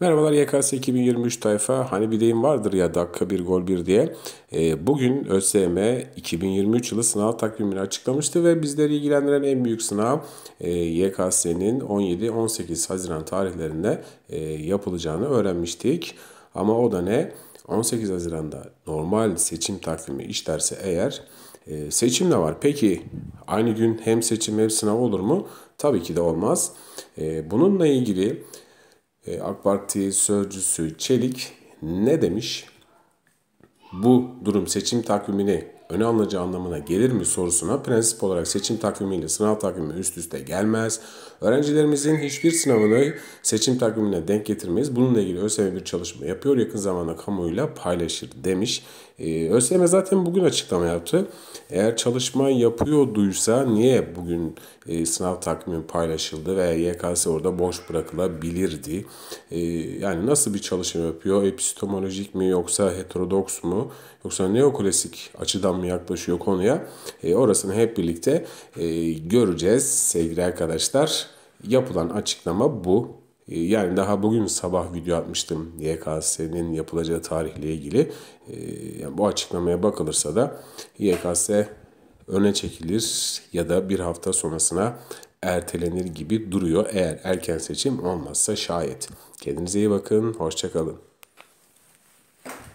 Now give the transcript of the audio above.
Merhabalar YKS 2023 tayfa. Hani bir deyim vardır ya dakika bir gol bir diye. E, bugün ÖSYM 2023 yılı sınav takvimini açıklamıştı ve bizleri ilgilendiren en büyük sınav e, YKS'nin 17-18 Haziran tarihlerinde e, yapılacağını öğrenmiştik. Ama o da ne? 18 Haziran'da normal seçim takvimi işlerse eğer e, seçim de var. Peki aynı gün hem seçim hem sınav olur mu? Tabii ki de olmaz. E, bununla ilgili e, AK Parti sözcüsü Çelik ne demiş? Bu durum seçim takvimini öne alınacağı anlamına gelir mi sorusuna prensip olarak seçim takvimiyle sınav takvimi üst üste gelmez. Öğrencilerimizin hiçbir sınavını seçim takvimine denk getirmeyiz. Bununla ilgili ÖSYM bir çalışma yapıyor. Yakın zamanda kamuoyuyla paylaşır demiş. Ee, ÖSYM zaten bugün açıklama yaptı. Eğer çalışma yapıyorduysa niye bugün e, sınav takvimi paylaşıldı ve YKS orada boş bırakılabilirdi? E, yani nasıl bir çalışma yapıyor? Epistemolojik mi yoksa heterodoks mu? Yoksa neoklasik açıdan mı yaklaşıyor konuya? E, orasını hep birlikte e, göreceğiz sevgili arkadaşlar. Yapılan açıklama bu. E, yani daha bugün sabah video atmıştım YKS'nin yapılacağı tarihle ilgili. E, yani bu açıklamaya bakılırsa da YKS öne çekilir ya da bir hafta sonrasına ertelenir gibi duruyor. Eğer erken seçim olmazsa şayet. Kendinize iyi bakın, hoşçakalın.